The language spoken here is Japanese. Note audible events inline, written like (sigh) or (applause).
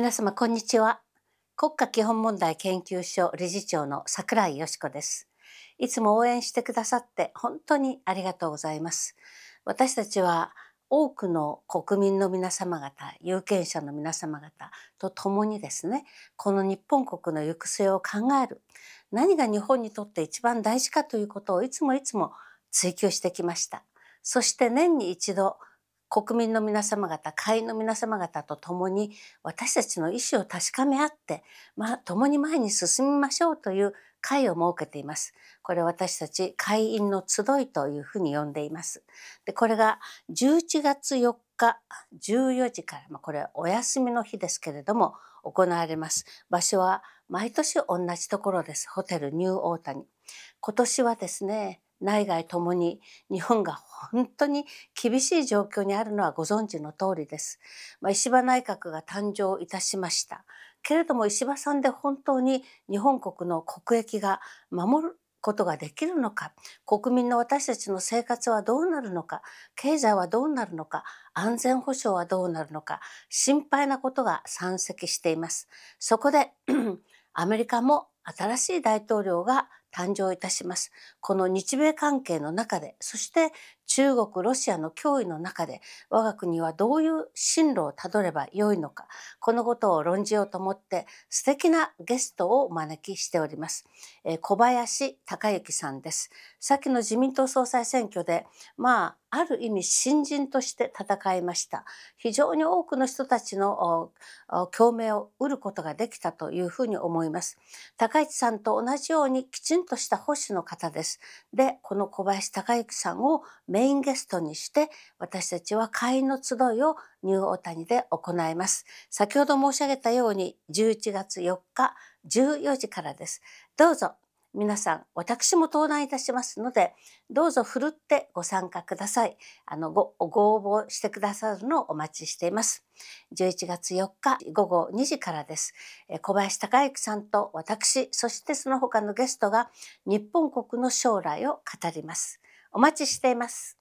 皆様こんにちは国家基本問題研究所理事長の桜井よしこですいつも応援してくださって本当にありがとうございます私たちは多くの国民の皆様方有権者の皆様方と共にですねこの日本国の行く末を考える何が日本にとって一番大事かということをいつもいつも追求してきましたそして年に一度国民の皆様方会員の皆様方と共に私たちの意思を確かめ合って、まあ、共に前に進みましょうという会を設けています。これ私たち会員の集いというふうに呼んでいます。でこれが11月4日14時から、まあ、これはお休みの日ですけれども行われます。場所は毎年同じところです。ホテルニューオータニ。今年はですね内外ともに日本が本当に厳しい状況にあるのはご存知の通りです。まあ、石破内閣が誕生いたしました。けれども石破さんで本当に日本国の国益が守ることができるのか国民の私たちの生活はどうなるのか経済はどうなるのか安全保障はどうなるのか心配なことが山積しています。そこで (clears throat) アメリカも新しい大統領が誕生いたします。この日米関係の中で、そして中国、ロシアの脅威の中で、我が国はどういう進路をたどればよいのか、このことを論じようと思って、素敵なゲストをお招きしております。えー、小林隆之さんです。きの自民党総裁選挙で、まあ、ある意味新人として戦いました非常に多くの人たちの共鳴を得ることができたというふうに思います高市さんと同じようにきちんとした保守の方ですでこの小林孝之さんをメインゲストにして私たちは会員の集いをニューオータニで行います先ほど申し上げたように11月4日14時からですどうぞ皆さん私も登壇いたしますのでどうぞふるってご参加くださいあのご応募してくださるのをお待ちしています11月4日午後2時からです小林孝之さんと私そしてその他のゲストが日本国の将来を語りますお待ちしています